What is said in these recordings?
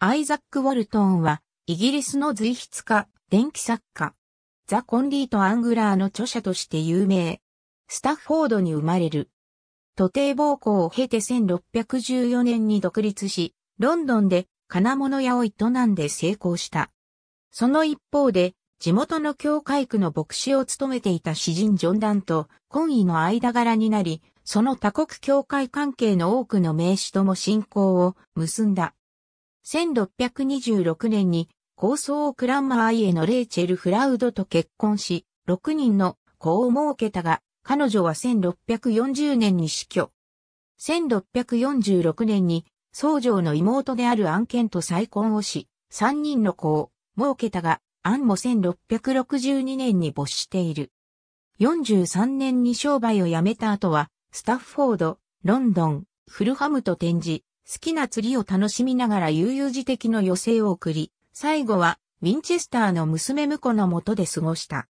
アイザック・ウォルトンは、イギリスの随筆家、電気作家、ザ・コンリート・アングラーの著者として有名。スタッフォードに生まれる。徒弟暴行を経て1614年に独立し、ロンドンで金物屋を営んで成功した。その一方で、地元の教会区の牧師を務めていた詩人ジョン・ダンと婚姻の間柄になり、その他国教会関係の多くの名士とも信仰を結んだ。1626年に高層クランマーイのレイチェル・フラウドと結婚し、6人の子を設けたが、彼女は1640年に死去。1646年に、僧侶の妹であるアンケンと再婚をし、3人の子を設けたが、アンも1662年に没している。43年に商売を辞めた後は、スタッフォード、ロンドン、フルハムと展示、好きな釣りを楽しみながら悠々自適の余生を送り、最後はウィンチェスターの娘婿のもとで過ごした。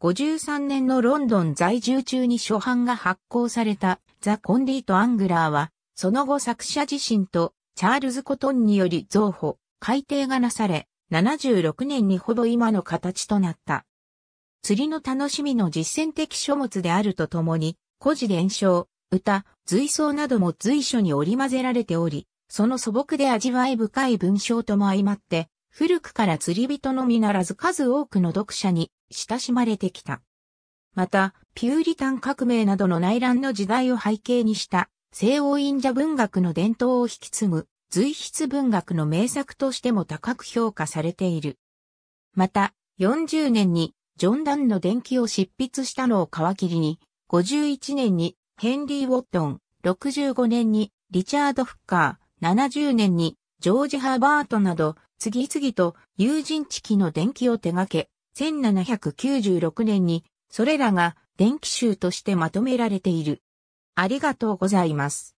53年のロンドン在住中に初版が発行されたザ・コンディート・アングラーは、その後作者自身とチャールズ・コトンにより増補、改訂がなされ、76年にほぼ今の形となった。釣りの楽しみの実践的書物であるとともに、古事伝承、歌、随想なども随所に織り交ぜられており、その素朴で味わい深い文章とも相まって、古くから釣り人のみならず数多くの読者に親しまれてきた。また、ピューリタン革命などの内乱の時代を背景にした西欧忍者文学の伝統を引き継ぐ随筆文学の名作としても高く評価されている。また、40年にジョン・ダンの伝記を執筆したのを皮切りに、51年にヘンリー・ウォットン、65年にリチャード・フッカー、70年にジョージ・ハーバートなど、次々と友人知機の電気を手掛け、1796年にそれらが電気集としてまとめられている。ありがとうございます。